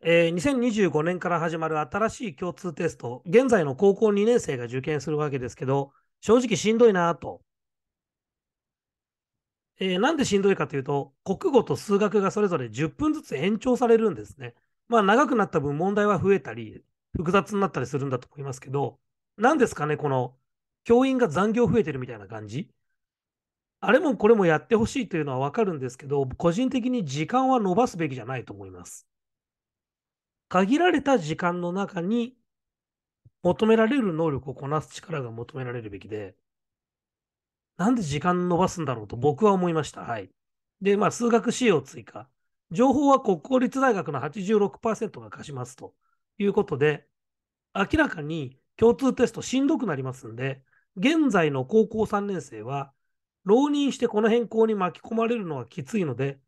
えー、2025年から始まる新しい共通テスト、現在の高校2年生が受験するわけですけど、正直しんどいなと。えー、なんでしんどいかというと、国語と数学がそれぞれ10分ずつ延長されるんですね。まあ長くなった分問題は増えたり、複雑になったりするんだと思いますけど、何ですかね、この教員が残業増えてるみたいな感じ。あれもこれもやってほしいというのはわかるんですけど、個人的に時間は伸ばすべきじゃないと思います。限られた時間の中に求められる能力をこなす力が求められるべきで、なんで時間伸ばすんだろうと僕は思いました。はい。で、まあ、数学 C を追加。情報は国公立大学の86%が貸しますということで、明らかに共通テストしんどくなりますんで、現在の高校3年生は、浪人してこの変更に巻き込まれるのはきついので、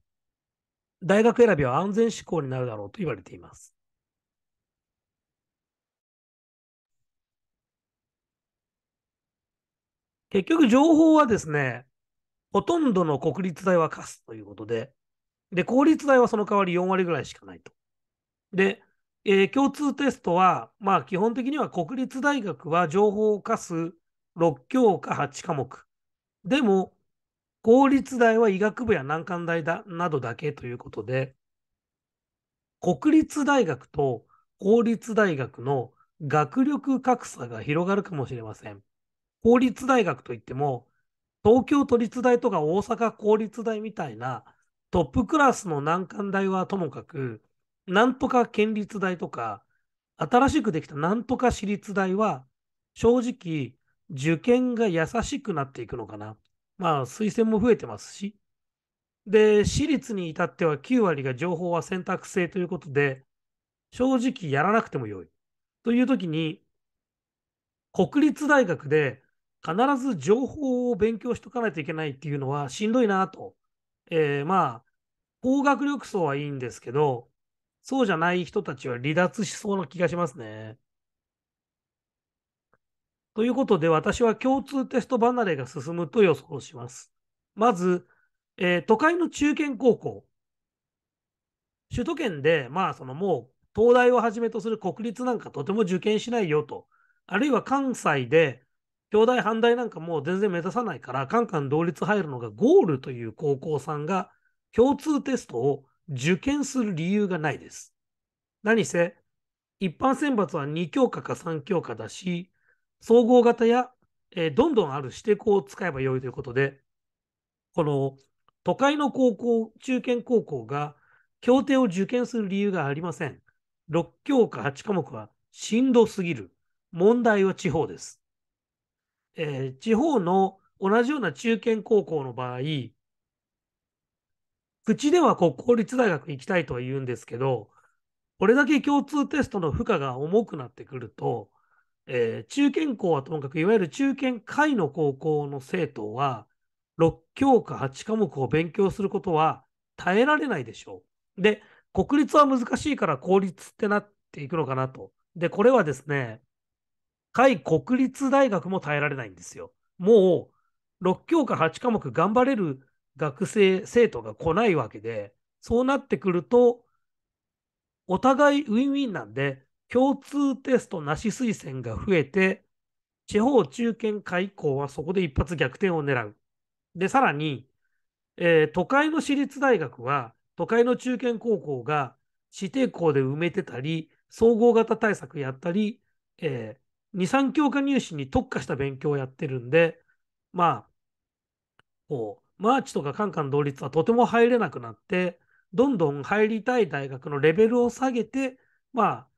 大学選びは安全志向になるだろうと言われています。結局情報はですね、ほとんどの国立大は貸すということで、で、公立大はその代わり4割ぐらいしかないと。で、えー、共通テストは、まあ基本的には国立大学は情報を課す6教科8科目。でも、公立大は医学部や難関大だなどだけということで、国立大学と公立大学の学力格差が広がるかもしれません。公立大学といっても、東京都立大とか大阪公立大みたいなトップクラスの難関大はともかく、なんとか県立大とか、新しくできたなんとか私立大は、正直、受験が優しくなっていくのかな。まあ、推薦も増えてますし。で、私立に至っては9割が情報は選択制ということで、正直やらなくてもよい。という時に、国立大学で必ず情報を勉強しとかないといけないっていうのはしんどいなと。えー、まあ、高学力層はいいんですけど、そうじゃない人たちは離脱しそうな気がしますね。ということで、私は共通テスト離れが進むと予想します。まず、えー、都会の中堅高校。首都圏で、まあ、そのもう、東大をはじめとする国立なんかとても受験しないよと。あるいは関西で、兄弟反対なんかもう全然目指さないから、カンカン同率入るのがゴールという高校さんが、共通テストを受験する理由がないです。何せ、一般選抜は2教科か3教科だし、総合型や、えー、どんどんある指定校を使えばよいということで、この都会の高校、中堅高校が協定を受験する理由がありません。6教科8科目はしんどすぎる。問題は地方です。えー、地方の同じような中堅高校の場合、口では国公立大学行きたいとは言うんですけど、これだけ共通テストの負荷が重くなってくると、えー、中堅校はともかくいわゆる中堅下位の高校の生徒は、6教科8科目を勉強することは耐えられないでしょう。で、国立は難しいから公立ってなっていくのかなと。で、これはですね、海国立大学も耐えられないんですよ。もう6教科8科目頑張れる学生、生徒が来ないわけで、そうなってくると、お互いウィンウィンなんで、共通テストなし推薦が増えて、地方中堅開校はそこで一発逆転を狙う。で、さらに、えー、都会の私立大学は、都会の中堅高校が指定校で埋めてたり、総合型対策やったり、えー、2、3教科入試に特化した勉強をやってるんで、まあ、こう、マーチとかカンカン同率はとても入れなくなって、どんどん入りたい大学のレベルを下げて、まあ、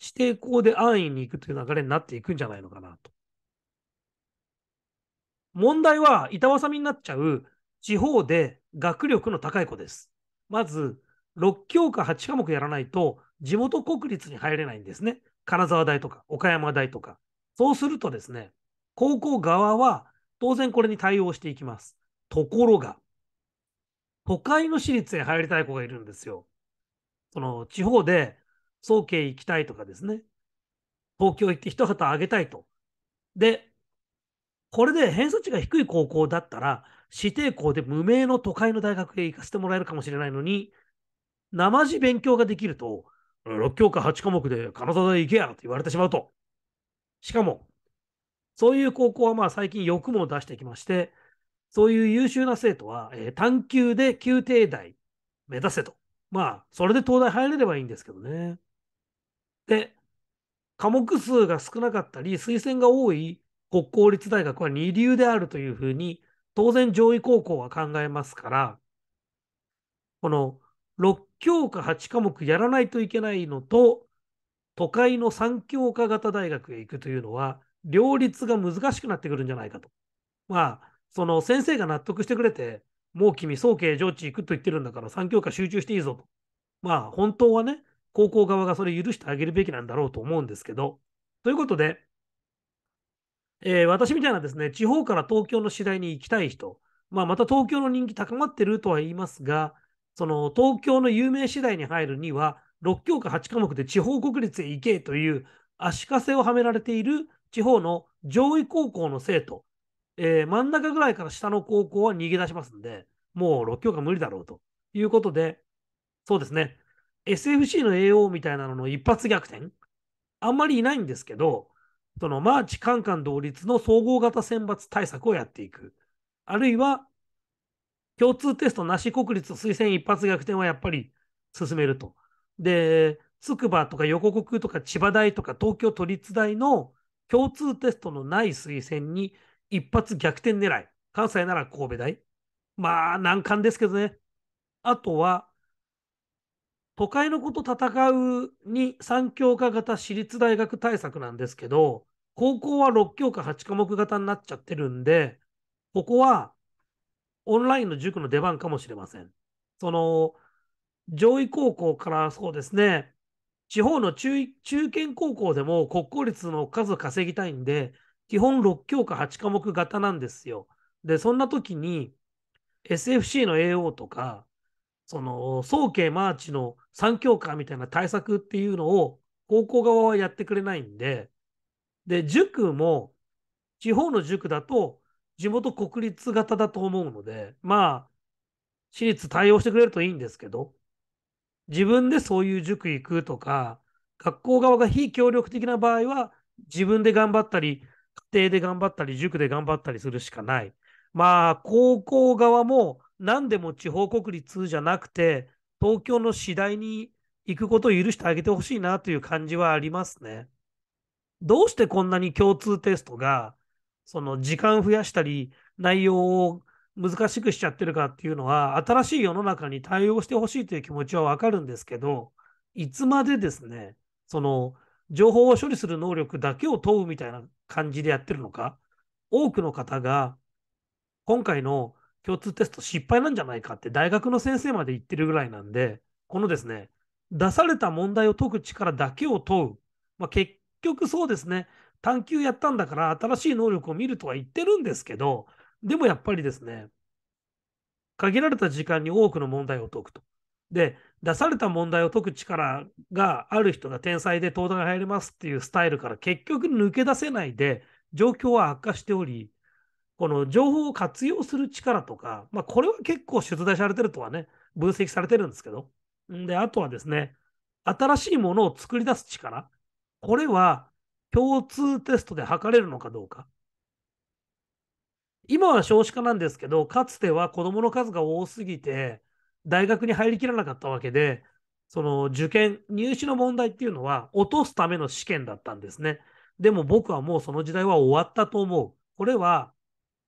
指定校で安易に行くという流れになっていくんじゃないのかなと。問題は板挟みになっちゃう地方で学力の高い子です。まず、6教科8科目やらないと地元国立に入れないんですね。金沢大とか岡山大とか。そうするとですね、高校側は当然これに対応していきます。ところが、都会の私立へ入りたい子がいるんですよ。その地方で早慶行きたいとかですね、東京行って一旗あげたいと。で、これで偏差値が低い高校だったら、指定校で無名の都会の大学へ行かせてもらえるかもしれないのに、なまじ勉強ができると、6教科8科目で金沢で行けやと言われてしまうと。しかも、そういう高校はまあ最近欲も出してきまして、そういう優秀な生徒は、えー、探求で宮廷大目指せと。まあ、それで東大入れればいいんですけどね。で、科目数が少なかったり、推薦が多い国公立大学は二流であるというふうに、当然上位高校は考えますから、この6教科8科目やらないといけないのと、都会の3教科型大学へ行くというのは、両立が難しくなってくるんじゃないかと。まあ、その先生が納得してくれて、もう君、早慶上智行くと言ってるんだから、3教科集中していいぞと。まあ、本当はね、高校側がそれ許してあげるべきなんだろうと思うんですけど。ということで、えー、私みたいなですね、地方から東京の次第に行きたい人、まあ、また東京の人気高まってるとは言いますが、その東京の有名次第に入るには、6教科8科目で地方国立へ行けという足かせをはめられている地方の上位高校の生徒、えー、真ん中ぐらいから下の高校は逃げ出しますんで、もう6教科無理だろうということで、そうですね、SFC の AO みたいなのの一発逆転、あんまりいないんですけど、そのマーチ、カンカン同率の総合型選抜対策をやっていく。あるいは、共通テストなし国立推薦一発逆転はやっぱり進めると。で、筑波とか横国とか千葉大とか東京都立大の共通テストのない推薦に一発逆転狙い。関西なら神戸大。まあ、難関ですけどね。あとは、都会のこと戦うに3教科型私立大学対策なんですけど、高校は6教科8科目型になっちゃってるんで、ここはオンラインの塾の出番かもしれません。その、上位高校からそうですね、地方の中中堅高校でも国公立の数を稼ぎたいんで、基本6教科8科目型なんですよ。で、そんな時に SFC の AO とか、その、早慶マーチの3教科みたいな対策っていうのを高校側はやってくれないんで、で、塾も、地方の塾だと地元国立型だと思うので、まあ、私立対応してくれるといいんですけど、自分でそういう塾行くとか、学校側が非協力的な場合は、自分で頑張ったり、家庭で頑張ったり、塾で頑張ったりするしかない。まあ、高校側も何でも地方国立じゃなくて、東京の次第に行くことを許してあげてほしいなという感じはありますね。どうしてこんなに共通テストがその時間増やしたり、内容を難しくしちゃってるかっていうのは、新しい世の中に対応してほしいという気持ちはわかるんですけど、いつまでですね、その情報を処理する能力だけを問うみたいな感じでやってるのか、多くの方が今回の共通テスト失敗なんじゃないかって大学の先生まで言ってるぐらいなんで、このですね、出された問題を解く力だけを問う。まあ、結局そうですね、探求やったんだから、新しい能力を見るとは言ってるんですけど、でもやっぱりですね、限られた時間に多くの問題を解くと。で、出された問題を解く力がある人が天才で東大に入れますっていうスタイルから結局抜け出せないで、状況は悪化しており、この情報を活用する力とか、まあ、これは結構出題されてるとはね、分析されてるんですけど。で、あとはですね、新しいものを作り出す力。これは共通テストで測れるのかどうか。今は少子化なんですけど、かつては子供の数が多すぎて、大学に入りきらなかったわけで、その受験、入試の問題っていうのは落とすための試験だったんですね。でも僕はもうその時代は終わったと思う。これは、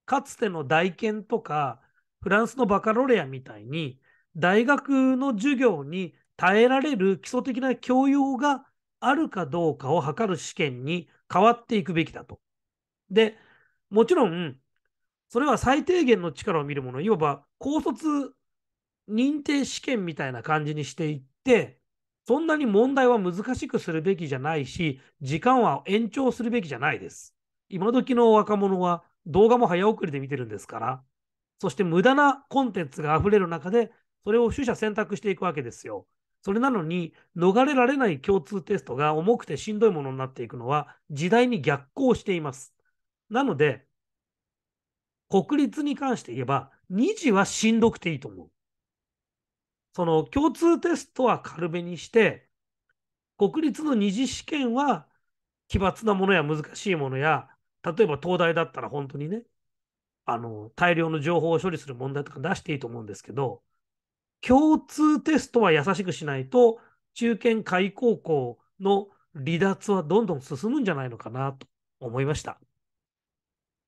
かつての大研とか、フランスのバカロレアみたいに、大学の授業に耐えられる基礎的な教養があるかどうかを測る試験に変わっていくべきだと。で、もちろん、それは最低限の力を見るもの、いわば高卒認定試験みたいな感じにしていって、そんなに問題は難しくするべきじゃないし、時間は延長するべきじゃないです。今時の若者は動画も早送りで見てるんですから、そして無駄なコンテンツが溢れる中で、それを取捨選択していくわけですよ。それなのに、逃れられない共通テストが重くてしんどいものになっていくのは、時代に逆行しています。なので、国立に関して言えば、2次はしんどくていいと思う。その共通テストは軽めにして、国立の2次試験は奇抜なものや難しいものや、例えば東大だったら本当にね、あの、大量の情報を処理する問題とか出していいと思うんですけど、共通テストは優しくしないと、中堅開高校の離脱はどんどん進むんじゃないのかなと思いました。